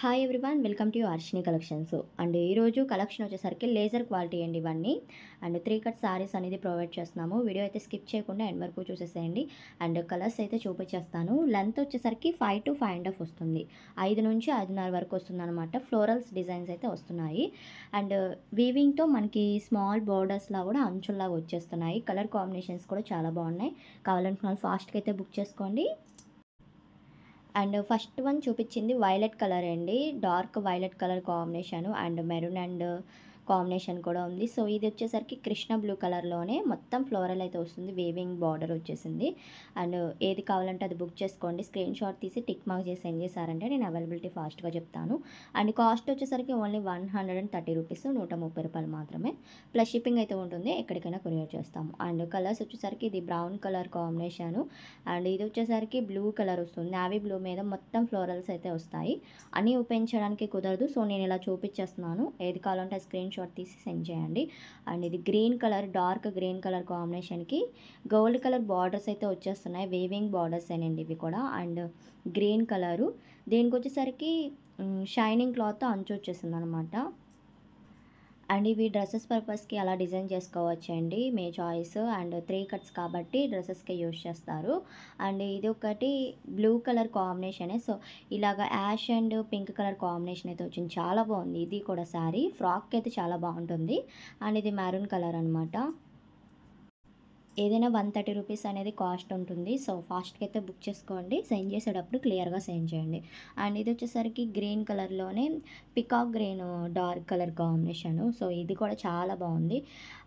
hi everyone welcome to Arshini collections and ఈరోజు collection వచ్చేసరికి laser quality అండి ఇవన్నీ అండ్ త్రీ కట్ సారీస్ అనేది ప్రొవైడ్ చేస్తున్నాము వీడియో అయితే స్కిప్ చేయకుండా ఎండ్ వరకు చూసేసేయండి అండ్ కలర్స్ అయితే చూపించేస్తాను లెంత్ వచ్చేసరికి five to five and half వస్తుంది ఐదు నుంచి ఐదున్నర వరకు వస్తుంది అనమాట ఫ్లోరల్స్ డిజైన్స్ అయితే వస్తున్నాయి అండ్ వీవింగ్తో మనకి స్మాల్ బార్డర్స్లా కూడా అంచుల్లాగా వచ్చేస్తున్నాయి కలర్ కాంబినేషన్స్ కూడా చాలా బాగున్నాయి కావాలనుకున్న ఫాస్ట్గా అయితే బుక్ చేసుకోండి అండ్ ఫస్ట్ వన్ చూపించింది వైలెట్ కలర్ అండి dark violet colour combination and maroon and combination కూడా ఉంది సో ఇది వచ్చేసరికి కృష్ణ బ్లూ కలర్లోనే మొత్తం ఫ్లోరల్ అయితే వస్తుంది వేవింగ్ బార్డర్ వచ్చేసింది అండ్ ఏది కావాలంటే అది బుక్ చేసుకోండి స్క్రీన్ షాట్ తీసి టిక్ మార్క్ చేసి సెండ్ చేశారంటే నేను అవైలబిలిటీ ఫాస్ట్గా చెప్తాను అండ్ కాస్ట్ వచ్చేసరికి only one hundred and thirty rupees నూట ముప్పై రూపాయలు మాత్రమే ప్లస్ షిప్పింగ్ అయితే ఉంటుంది ఎక్కడికైనా కొరియర్ చేస్తాము అండ్ కలర్స్ వచ్చేసరికి ఇది బ్రౌన్ కలర్ కాంబినేషను అండ్ ఇది వచ్చేసరికి బ్లూ కలర్ వస్తుంది నావీ బ్లూ మీద మొత్తం ఫ్లోరల్స్ అయితే వస్తాయి అన్నీ ఉపయోగించడానికి కుదరదు సో నేను ఇలా చూపించేస్తున్నాను ఏది కావాలంటే స్క్రీన్ షాట్ తీసి సెండ్ చేయండి అండ్ ఇది green colour dark green colour కాంబినేషన్కి గోల్డ్ కలర్ బార్డర్స్ అయితే వచ్చేస్తున్నాయి వేవింగ్ బార్డర్స్ అండి ఇవి కూడా అండ్ గ్రీన్ కలరు దీనికి వచ్చేసరికి షైనింగ్ క్లాత్ అంచు వచ్చేసింది అనమాట అండ్ ఇవి డ్రెస్సెస్ పర్పస్కి అలా డిజైన్ చేసుకోవచ్చు అండి మీ చాయిస్ అండ్ త్రీ కట్స్ కాబట్టి డ్రెస్సెస్కి యూజ్ చేస్తారు అండ్ ఇది ఒకటి బ్లూ కలర్ కాంబినేషనే సో ఇలాగ ash and pink colour combination అయితే వచ్చింది చాలా బాగుంది ఇది కూడా శారీ ఫ్రాక్ అయితే చాలా బాగుంటుంది అండ్ ఇది మెరూన్ కలర్ అనమాట ఏదైనా వన్ థర్టీ రూపీస్ అనేది కాస్ట్ ఉంటుంది సో ఫాస్ట్కి అయితే బుక్ చేసుకోండి సెండ్ చేసేటప్పుడు క్లియర్గా సెండ్ చేయండి అండ్ ఇది వచ్చేసరికి గ్రీన్ కలర్లోనే peacock green dark colour combination so ఇది కూడా చాలా బాగుంది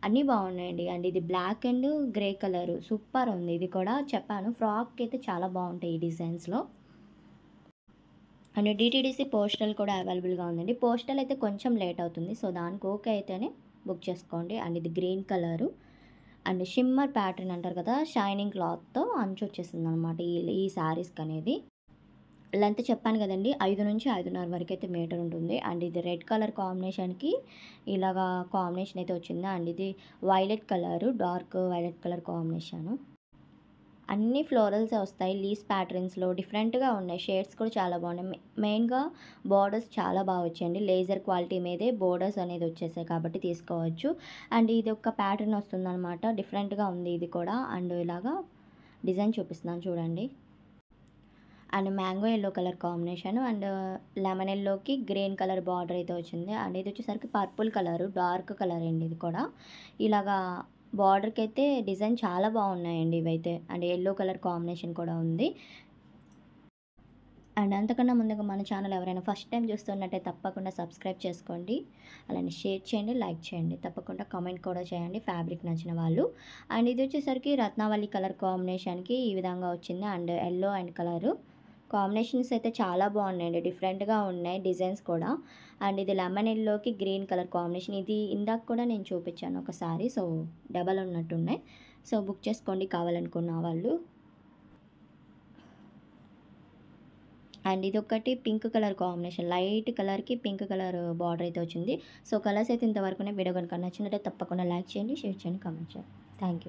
అన్నీ బాగున్నాయండి అండ్ ఇది black and grey colour super ఉంది ఇది కూడా చెప్పాను ఫ్రాక్కి అయితే చాలా బాగుంటాయి ఈ డిజైన్స్లో అండ్ డిటీడీసీ పోస్టల్ కూడా అవైలబుల్గా ఉందండి పోస్టల్ అయితే కొంచెం లేట్ అవుతుంది సో దానికి ఓకే అయితేనే బుక్ చేసుకోండి అండ్ ఇది green colour and shimmer pattern అంటారు కదా షైనింగ్ క్లాత్తో అంచు వచ్చేసింది అనమాట ఈ ఈ శారీస్కి అనేది లెంత్ చెప్పాను కదండి ఐదు నుంచి ఐదున్నర వరకు అయితే మీటర్ ఉంటుంది అండ్ ఇది రెడ్ కలర్ కాంబినేషన్కి ఇలాగా కాంబినేషన్ అయితే వచ్చింది అండ్ ఇది violet colour dark violet colour combination అన్ని ఫ్లోరల్స్ వస్తాయి లీస్ ప్యాటర్న్స్లో డిఫరెంట్గా ఉన్నాయి షేడ్స్ కూడా చాలా బాగున్నాయి మెయిన్గా బోర్డర్స్ చాలా బాగా వచ్చాయండి లేజర్ క్వాలిటీ మీదే బోర్డర్స్ అనేది వచ్చేసాయి కాబట్టి తీసుకోవచ్చు అండ్ ఇది ఒక ప్యాటర్న్ వస్తుందన్నమాట డిఫరెంట్గా ఉంది ఇది కూడా అండ్ ఇలాగా డిజైన్ చూపిస్తున్నాను చూడండి and mango yellow colour combination and lemon ఎల్లోకి గ్రీన్ కలర్ బార్డర్ అయితే వచ్చింది అండ్ ఇది వచ్చేసరికి పర్పుల్ కలర్ డార్క్ కలర్ అండి ఇది కూడా ఇలాగా బార్డర్కి అయితే డిజైన్ చాలా బాగున్నాయండి ఇవైతే అండ్ ఎల్లో కలర్ కాంబినేషన్ కూడా ఉంది అండ్ అంతకన్నా ముందుగా మన ఛానల్ ఎవరైనా ఫస్ట్ టైం చూస్తున్నట్టే తప్పకుండా సబ్స్క్రైబ్ చేసుకోండి అలానే షేర్ చేయండి లైక్ చేయండి తప్పకుండా కామెంట్ కూడా చేయండి ఫ్యాబ్రిక్ నచ్చిన వాళ్ళు అండ్ ఇది వచ్చేసరికి రత్నావళి కలర్ కాంబినేషన్కి ఈ విధంగా వచ్చింది and yellow and colour combinations అయితే చాలా బాగున్నాయండి డిఫరెంట్గా ఉన్నాయి డిజైన్స్ కూడా అండ్ ఇది లెమన్ ఎల్లోకి గ్రీన్ కలర్ కాంబినేషన్ ఇది ఇందాక కూడా నేను చూపించాను ఒకసారి సో డబల్ ఉన్నట్టున్నాయి సో బుక్ చేసుకోండి కావాలనుకున్న వాళ్ళు అండ్ ఇది ఒకటి పింక్ కలర్ కాంబినేషన్ లైట్ కలర్కి పింక్ కలర్ బార్డర్ అయితే వచ్చింది సో కలర్స్ అయితే ఇంతవరకునే వీడియో కనుక నచ్చినట్టే తప్పకుండా లైక్ చేయండి షేర్ చేయండి కామెంట్ చేయండి థ్యాంక్ యూ